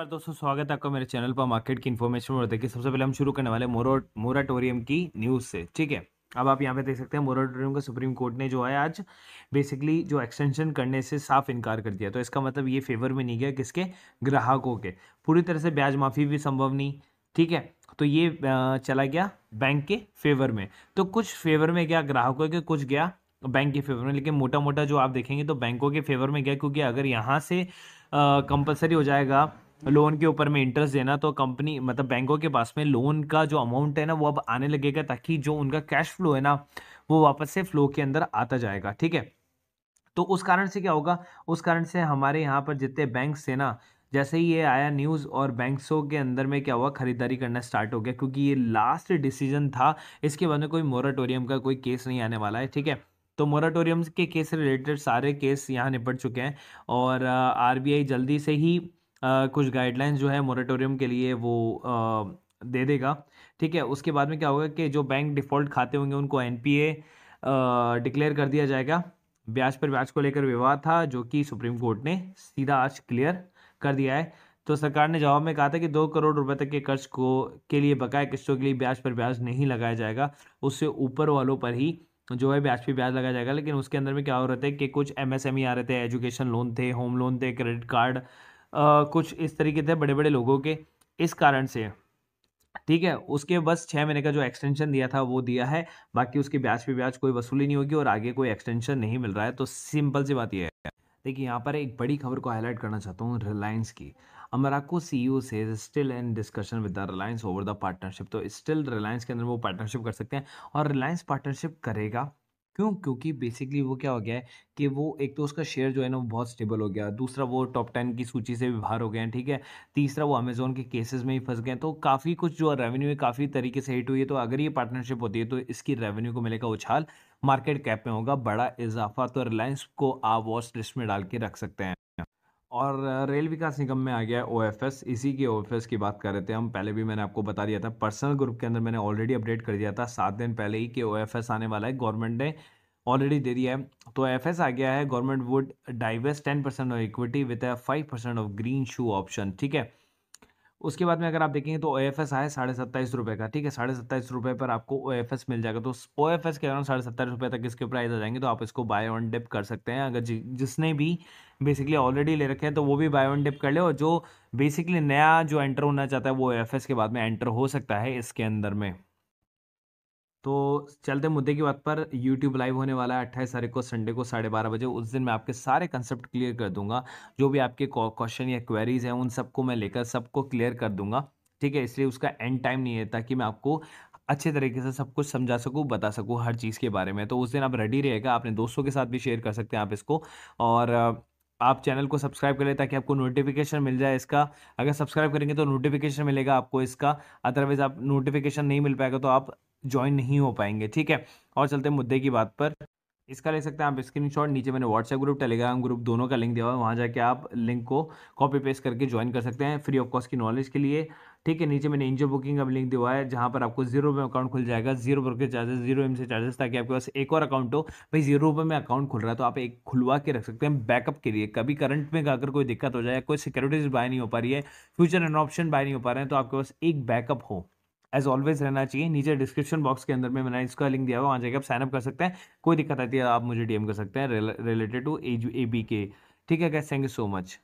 नमस्कार दोस्तों स्वागत है आपका मेरे चैनल पर मार्केट की इन्फॉर्मेशन और देखिए सबसे पहले हम शुरू करने वाले मोरो मोराटोरियम की न्यूज़ से ठीक है अब आप यहाँ पे देख सकते हैं मोराटोरियम का सुप्रीम कोर्ट ने जो है आज बेसिकली जो एक्सटेंशन करने से साफ इनकार कर दिया तो इसका मतलब ये फेवर में नहीं गया किसके ग्राहकों के पूरी तरह से ब्याज माफ़ी भी संभव नहीं ठीक है तो ये चला गया बैंक के फेवर में तो कुछ फेवर में गया ग्राहकों के कुछ गया बैंक के फेवर में लेकिन मोटा मोटा जो आप देखेंगे तो बैंकों के फेवर में गया क्योंकि अगर यहाँ से कंपलसरी हो जाएगा लोन के ऊपर में इंटरेस्ट देना तो कंपनी मतलब बैंकों के पास में लोन का जो अमाउंट है ना वो अब आने लगेगा ताकि जो उनका कैश फ्लो है ना वो वापस से फ्लो के अंदर आता जाएगा ठीक है तो उस कारण से क्या होगा उस कारण से हमारे यहाँ पर जितने बैंक है ना जैसे ही ये आया न्यूज़ और बैंक्सों के अंदर में क्या हुआ खरीदारी करना स्टार्ट हो गया क्योंकि ये लास्ट डिसीजन था इसके बाद में कोई मोराटोरियम का कोई केस नहीं आने वाला है ठीक है तो मोराटोरियम के केस से रिलेटेड सारे केस यहाँ निपट चुके हैं और आरबीआई जल्दी से ही कुछ गाइडलाइंस जो है मोरेटोरियम के लिए वो दे देगा ठीक है उसके बाद में क्या होगा कि जो बैंक डिफ़ॉल्ट खाते होंगे उनको एन डिक्लेयर कर दिया जाएगा ब्याज पर ब्याज को लेकर विवाद था जो कि सुप्रीम कोर्ट ने सीधा आज क्लियर कर दिया है तो सरकार ने जवाब में कहा था कि दो करोड़ रुपए तक के कर्ज को के लिए बकाया किस्तों के लिए ब्याज पर ब्याज नहीं लगाया जाएगा उससे ऊपर वालों पर ही जो है ब्याज पर ब्याज लगाया जाएगा लेकिन उसके अंदर में क्या हो रहा था कि कुछ एम e आ रहे थे एजुकेशन लोन थे होम लोन थे क्रेडिट कार्ड कुछ इस तरीके थे बड़े बड़े लोगों के इस कारण से ठीक है उसके बस छः महीने का जो एक्सटेंशन दिया था वो दिया है बाकी उसके ब्याज पे ब्याज कोई वसूली नहीं होगी और आगे कोई एक्सटेंशन नहीं मिल रहा है तो सिंपल सी बात यह है देखिए यहाँ पर एक बड़ी खबर को हाईलाइट करना चाहता हूँ रिलायंस की अमराको सी यू e से still in discussion with the Reliance over the partnership तो स्टिल रिलायंस के अंदर वो पार्टनरशिप कर सकते हैं और रिलायंस पार्टनरशिप करेगा क्यों क्योंकि बेसिकली वो क्या हो गया है कि वो एक तो उसका शेयर जो है ना वो बहुत स्टेबल हो गया दूसरा वो टॉप टेन की सूची से भी बाहर हो गए हैं ठीक है तीसरा वो अमेजोन के केसेस में ही फंस गए तो काफ़ी कुछ जो रेवेन्यू है काफ़ी तरीके से हिट हुई है तो अगर ये पार्टनरशिप होती है तो इसकी रेवेन्यू को मिलेगा उछाल मार्केट कैप में होगा बड़ा इजाफा तो रिलायंस को आप वॉच लिस्ट में डाल के रख सकते हैं और रेल विकास निगम में आ गया है ओएफएस इसी के ओ की बात कर रहे थे हम पहले भी मैंने आपको बता दिया था पर्सनल ग्रुप के अंदर मैंने ऑलरेडी अपडेट कर दिया था सात दिन पहले ही कि ओ आने वाला है गवर्नमेंट ने ऑलरेडी दे दिया है तो एफ आ गया है government would divest ten percent of equity with five percent of greenshoe option ठीक है उसके बाद में अगर आप देखेंगे तो ओ एफ एस आए साढ़े सत्ताईस रुपये का ठीक है साढ़े सत्ताईस रुपये पर आपको ओ एफ एस मिल जाएगा तो ओ एफ एस के अराउंड साढ़े सत्ताईस रुपये तक इसके प्राइस आ जाएंगे तो आप इसको बाय ऑन डिप कर सकते हैं अगर जिसने भी बेसिकली ऑलरेडी ले रखे हैं तो वो भी बाय ऑन डिप कर ले और जो बेसिकली नया जो एंटर होना चाहता है वो ओ एफ एस के बाद में एंटर हो सकता है इसके अंदर में तो चलते मुद्दे की बात पर यूट्यूब लाइव होने वाला है अट्ठाईस तारीख को संडे को साढ़े बारह बजे उस दिन मैं आपके सारे कंसेप्ट क्लियर कर दूंगा जो भी आपके क्वेश्चन या क्वेरीज हैं उन सबको मैं लेकर सबको क्लियर कर दूंगा ठीक है इसलिए उसका एंड टाइम नहीं है ताकि मैं आपको अच्छे तरीके से सब कुछ समझा सकूँ बता सकूँ हर चीज़ के बारे में तो उस दिन आप रेडी रहेगा अपने दोस्तों के साथ भी शेयर कर सकते हैं आप इसको और आप चैनल को सब्सक्राइब करें ताकि आपको नोटिफिकेशन मिल जाए इसका अगर सब्सक्राइब करेंगे तो नोटिफिकेशन मिलेगा आपको इसका अदरवाइज़ आप नोटिफिकेशन नहीं मिल पाएगा तो आप ज्वाइन नहीं हो पाएंगे ठीक है और चलते मुद्दे की बात पर इसका ले सकते हैं आप स्क्रीनशॉट नीचे मैंने व्हाट्सएप ग्रुप टेलीग्राम ग्रुप दोनों का लिंक दिया हुआ है वहाँ जाके आप लिंक को कॉपी पेस्ट करके ज्वाइन कर सकते हैं फ्री ऑफ कॉस्ट की नॉलेज के लिए ठीक है नीचे मैंने इंजो बुकिंग का लिंक दिया है जहाँ पर आपको जीरो रुपये अकाउंट खुल जाएगा जीरो के चार्जेस जीरो एम से चार्जेस ताकि आपके पास एक और अकाउंट हो भाई जीरो रुपये में अकाउंट खुल रहा है तो आप एक खुलवा के रख सकते हैं बैकअप के लिए कभी करंट में अगर कोई दिक्कत हो जाए कोई सिक्योरिटीज बाय नहीं हो पा रही है फ्यूचर एंड ऑप्शन बाय नहीं हो पा रहे हैं तो आपके पास एक बैकअप हो एज ऑलवेज रहना चाहिए नीचे डिस्क्रिप्शन बॉक्स के अंदर में मैंने इसका लिंक दिया हुआ वहाँ जाकर आप साइनअप कर सकते हैं कोई दिक्कत आती है आप मुझे डीएम कर सकते हैं रिलेटेड टू ए बी के ठीक है guys thank you so much